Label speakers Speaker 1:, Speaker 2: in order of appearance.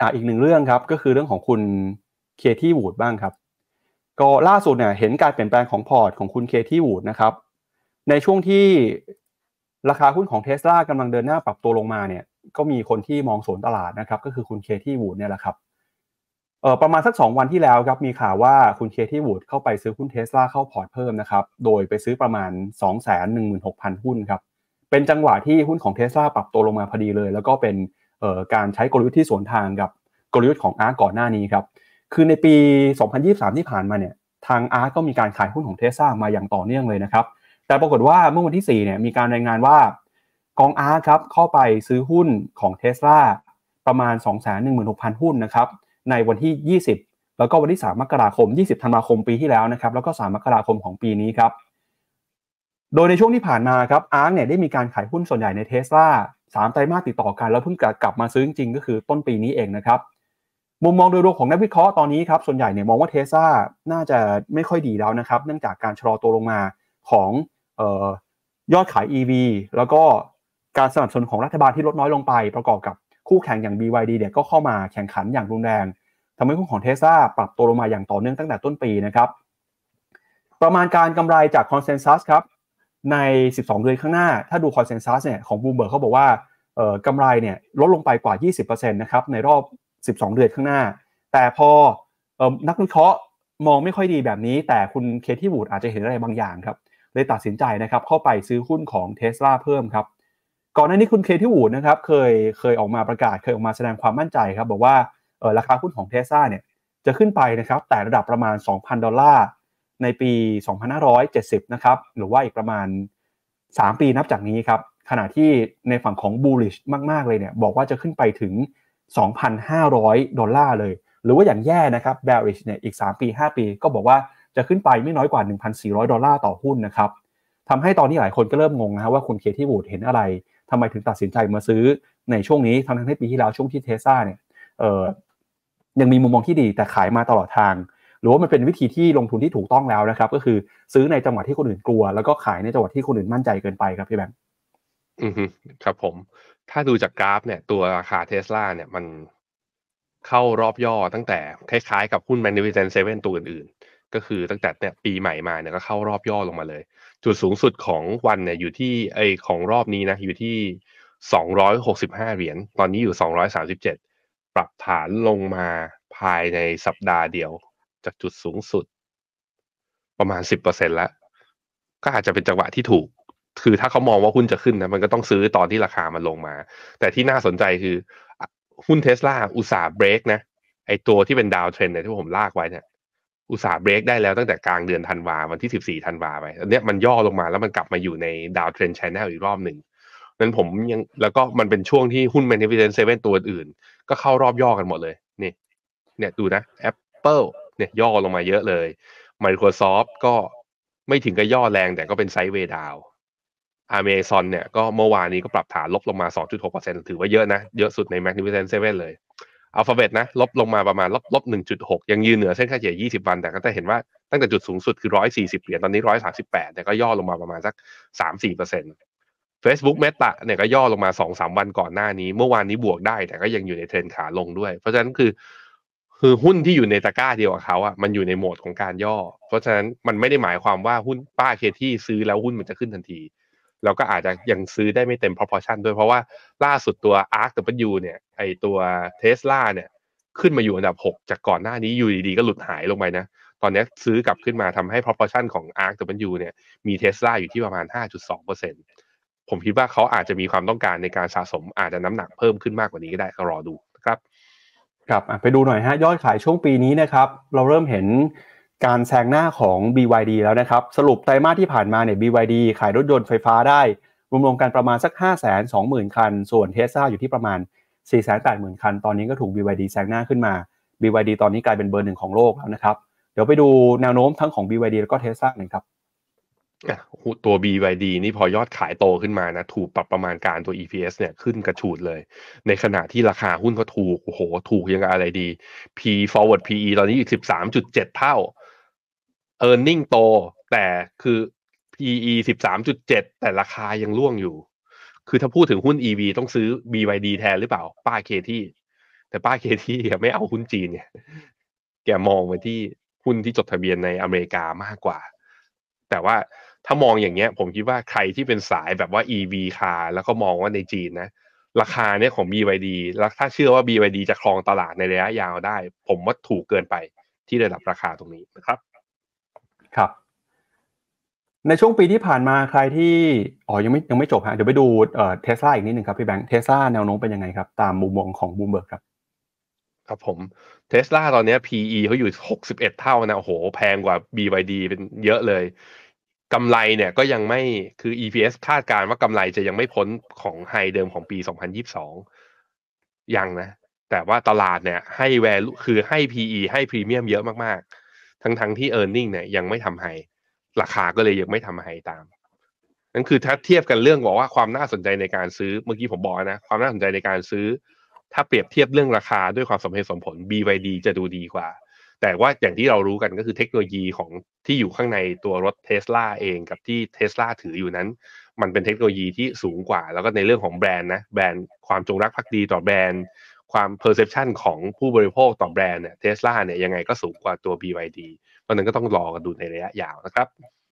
Speaker 1: อ่าอีกหนึ่งเรื่องครับก็คือเรื่องของคุณเคที่วูดบ้างครับ ก็ล่าสุดเนี่ยเห็นการเปลี่ยนแปลงของพอร์ตของคุณเคที่วูดนะครับในช่วงที่ราคาหุ้นของเทสลากำลังเดินหน้าปรับตัวลงมาเนี่ยก็มีคนที่มองสวนตลาดนะครับก็คือคุณเคที่วูดเนี่ยแหละครับเออประมาณสัก2วันที่แล้วครับมีข่าวว่าคุณเคที่วูดเข้าไปซื้อหุ้นเทสลาเข้าพอร์ตเพิ่มนะครับโดยไปซื้อประมาณ2 1 6 0 0 0 หุ้นครับเป็นจังหวะที่หุ้นของเทสลาปรับตัวลงมาพอดีเลยแล้วก็เป็นการใช้กลยุทธ์ที่สวนทางกับกลยุทธ์ของอาร์ก่อนหน้านี้ครับ คือในปี 2023 ที่ผ่านมาเนี่ย ทางอาร์ก็มีการขายหุ้นของเทสซามาอย่างต่อเนื่องเลยนะครับ แต่ปรากฏว่าเมื่อวันที่4เนี่ยมีการรายงานว่ากองอาร์ครับเข้าไปซื้อหุ้นของเทสลาประมาณ216,000 หุ้นนะครับ ในวันที่ 20 แล้วก็วันที่ 3 มกราคม 20 ธันวาคมปีที่แล้วนะครับ แล้วก็ 3 มกราคมของปีนี้ครับ โดยในช่วงที่ผ่านมาครับอาร์เนี่ยได้มีการขายหุ้นส่วนใหญ่ในเทสลาสามไตรมาสติดต่อกันแล้วเพิ่งกลับมาซื้อจริงก็คือต้นปีนี้เองนะครับมุมมองโดยรวมของนักวิเคราะห์ตอนนี้ครับ ส่วนใหญ่เนี่ยมองว่าเทสซาน่าจะไม่ค่อยดีแล้วนะครับเนื่องจากการชะลอตัวลงมาของออยอดขาย EV แล้วก็การสนับสนุนของรัฐบาลที่ลดน้อยลงไป ประกอบกับคู่แข่งอย่าง BYD เดีกก็เข้ามาแข่งขันอย่างรุนแรงทำให้หุ้นของเทสซาปรับตัวลงมาอย่างต่อเนื่องตั้งแต่ต้นปีนะครับประมาณการกำไรจากคอนเซนแซสครับใน 12 เดือนข้างหน้า ถ้าดูคอนเซนแซสเนี่ยของบูมเบิร์กเขาบอกว่ากำไรเนี่ยลดลงไปกว่า 20%นะครับ ในรอบ 12 เดือนข้างหน้า แต่พอ นักวิเคราะห์มองไม่ค่อยดีแบบนี้ แต่คุณเคที่บูดอาจจะเห็นอะไรบางอย่างครับ เลยตัดสินใจนะครับเข้าไปซื้อหุ้นของเท s l a เพิ่มครับ ก่อนหน้านี้คุณเคที่บูดนะครับเคย เคยออกมาประกาศ เคยออกมาแสดงความมั่นใจครับ บอกว่า ราคาหุ้นของเท s l a เนี่ยจะขึ้นไปนะครับ แต่ระดับประมาณ 2,000 ดอลลาร์ในปี 2570นะครับ หรือว่าอีกประมาณ 3 ปีนับจากนี้ครับ ขณะที่ในฝั่งของ bullish มากๆเลยเนี่ยบอกว่าจะขึ้นไปถึง 2,500 ดอลลาร์เลย หรือว่าอย่างแย่นะครับ bearish เนี่ยอีก 3 ปี 5 ปีก็บอกว่าจะขึ้นไปไม่น้อยกว่า 1,400 ดอลลาร์ต่อหุ้นนะครับทำให้ตอนนี้หลายคนก็เริ่มงงนะว่าคุณเคที่บูดเห็นอะไร ทำไมถึงตัดสินใจมาซื้อในช่วงนี้ ทั้งที่ปีที่แล้วช่วงที่เทสซาเนี่ยยังมีมุมมองที่ดีแต่ขายมาตลอดทางรือว่ามันเป็นวิธีที่ลงทุนที่ถูกต้องแล้วนะครับ ก็คือซื้อในจังหวะที่คนอื่นกลัว แล้วก็ขายในจังหวะที่คนอื่นมั่นใจเกินไปครับพี่แบงค์
Speaker 2: อือ ครับผม ถ้าดูจากกราฟ เนี่ยตัวราคาเทสลาเนี่ยมันเข้ารอบย่อตั้งแต่คล้ายๆกับหุ้นแมนนิวิเซนเซเว่นตัวอื่นๆ ก็คือตั้งแต่เนี่ยปีใหม่มาเนี่ยก็เข้ารอบย่อลงมาเลย จุดสูงสุดของวันเนี่ย อยู่ที่ไอของรอบนี้นะ อยู่ที่สองร้อยหกสิบห้าเหรียญตอนนี้อยู่สองร้อยสาสิบเจ็ดปรับฐานลงมาภายในสัปดาห์เดียวจากจุดสูงสุดประมาณสิบเปอร์เซ็นตแล้วก็อาจจะเป็นจังหวะที่ถูก คือถ้าเขามองว่าหุ้นจะขึ้นนะมันก็ต้องซื้อตอนที่ราคามันลงมา แต่ที่น่าสนใจคือ หุ้นเทสลาอุตสาห์เบรกนะ ไอตัวที่เป็นดาวเทรนเนี่ยที่ผมลากไว้เนี่ยอุตสาห์เบรกได้แล้วตั้งแต่กลางเดือนธันวา วันที่สสิบี่ธันวาไปอันเนี้ยมันย่อลงมาแล้วมันกลับมาอยู่ในดาวเทรนชแนลอีกรอบหนึ่งนั้นผมยังแล้วก็มันเป็นช่วงที่หุ้นแมนฟิเซนเซเว่นตัวอื่นก็เข้ารอบย่อกันหมดเลยนี่เนี่ยดูนะแอปเปิลเนี่ยย่อลงมาเยอะเลย Microsoft ก็ไม่ถึงกับย่อแรงแต่ก็เป็นไซด์เวดาวอเมซอนเนี่ยก็เมื่อวานนี้ก็ปรับฐานลบลงมา 2.6%ถือว่าเยอะนะ เยอะสุดใน Magnificent Seven เลยอัลฟาเบตนะลบลงมาประมาณลบลบ1.6 ยังยืนเหนือเส้นค่าเฉลี่ย 20 วัน แต่ก็จะเห็นว่าตั้งแต่จุดสูงสุด คือ 140 เหรียญตอนนี้ 138แต่ก็ย่อลงมาประมาณสัก3-4% Facebook Meta เนี่ยก็ย่อลงมา2-3วันก่อนหน้านี้ เมื่อวานนี้บวกได้แต่ก็ยังอยู่ในเทรนขาลงด้วยเพราะฉะนั้นคือคือหุ้นที่อยู่ในตะกร้าเดียวกับเขาอ่ะมันอยู่ในโหมดของการย่อ เพราะฉะนั้นมันไม่ได้หมายความว่าหุ้นป้าเคที่ซื้อแล้วหุ้นมันจะขึ้นทันทีแล้วก็อาจจะยังซื้อได้ไม่เต็ม proportion ด้วยเพราะว่าล่าสุดตัว ARK W เนี่ย ไอตัวเทสลาเนี่ย ขึ้นมาอยู่อันดับ 6จากก่อนหน้านี้อยู่ดีๆ ก็หลุดหายลงไปนะ ตอนนี้ซื้อกลับขึ้นมาทำให้ proportion ของ ARK W เนี่ยมีเทสลาอยู่ที่ประมาณ5.2%ผมคิดว่าเขาอาจจะมีความต้องการในการสะสมอาจจะน้ำหนักเพิ่มขึ้นมากกว่านี้ก็ได้ก็รอดูนะครับ
Speaker 1: ครับไปดูหน่อยฮะยอดขายช่วงปีนี้นะครับเราเริ่มเห็นการแซงหน้าของ BYD แล้วนะครับสรุปไตรมาสที่ผ่านมาเนี่ย BYD ขายรถยนต์ไฟฟ้าได้รวมๆกันประมาณสัก 5 2 0 0 0 0คัน ส่วนเทสซาอยู่ที่ประมาณ4 8 0 0 0 0 คัน ตอนนี้ก็ถูก BYD แซงหน้าขึ้นมา BYD ตอนนี้กลายเป็นเบอร์หนึ่งของโลกแล้วนะครับเดี๋ยวไปดูแนวโน้มทั้งของ BYD แล้วก็เทสซาหน่อยครับ
Speaker 2: ตัว BYD นี่พอยอดขายโตขึ้นมานะถูกปรับประมาณการตัว EPS เนี่ยขึ้นกระฉูดเลย ในขณะที่ราคาหุ้นก็ถูก โอ้โห ถูกยังอะไรดี P forward PE ตอนนี้อีกสิบสามจุดเจ็ดเท่า e a r n i n g โต แต่คือ PE สิบสามจุดเจ็ดแต่ราคายังล่วงอยู่ คือถ้าพูดถึงหุ้น EV ต้องซื้อ BYD แทนหรือเปล่า ป้าเคที่ แต่ป้าเคที่ไม่เอาหุ้นจีนเนี่ยแกมองไปที่หุ้นที่จดทะเบียนในอเมริกามากกว่า แต่ว่าถ้ามองอย่างเงี้ยผมคิดว่าใครที่เป็นสายแบบว่า EV คาร์แล้วก็มองว่าในจีนนะ ราคาเนี่ยของ BYD แล้วถ้าเชื่อว่า BYD จะครองตลาดในระยะยาวได้ ผมว่าถูกเกินไปที่ระดับราคาตรงนี้นะครับ ครับ
Speaker 1: ในช่วงปีที่ผ่านมาใครที่อ๋อยังไม่ยังไม่จบฮะเดี๋ยวไปดูเทสลาอีกนิดหนึ่งครับพี่แบงค์เทสลาแนวโน้มเป็นยังไงครับตามมุมมองของบูมเบิร์กครับ
Speaker 2: ครับผมเทสลาตอนนี้ PE เขาอยู่61เท่านะโอ้โห แพงกว่า BYD เป็นเยอะเลยกำไรเนี่ยก็ยังไม่คือ EPS คาดการว่ากำไรจะยังไม่พ้น ของไฮเดิมของปี 2022 ยังนะ แต่ว่าตลาดเนี่ยให้ value คือให้ PE ให้พรีเมียมเยอะมาก ๆ ทั้งๆทที่ e a r n i n g เนี่ยยังไม่ทำไฮราคาก็เลยยังไม่ทำไฮตาม นั่นคือถ้าเทียบกันเรื่องบอกว่าความน่าสนใจในการซื้อเมื่อกี้ผมบอกนะ ความน่าสนใจในการซื้อ ถ้าเปรียบเทียบเรื่องราคาด้วยความสมเหตุสมผล BYD จะดูดีกว่าแต่ว่าอย่างที่เรารู้กันก็คือเทคโนโลยีของที่อยู่ข้างในตัวรถเทสลาเองกับที่เทสลาถืออยู่นั้น มันเป็นเทคโนโลยีที่สูงกว่า แล้วก็ในเรื่องของแบรนด์นะแบรนด์ความจงรักภักดีต่อแบรนด์ ความเพอร์เซพชันของผู้บริโภคต่อแบรนด์เนี่ยเทสลาเนี่ยยังไงก็สูงกว่าตัว BYD เพราะนั้นก็ต้องรอกันดูในระยะยาวนะครับ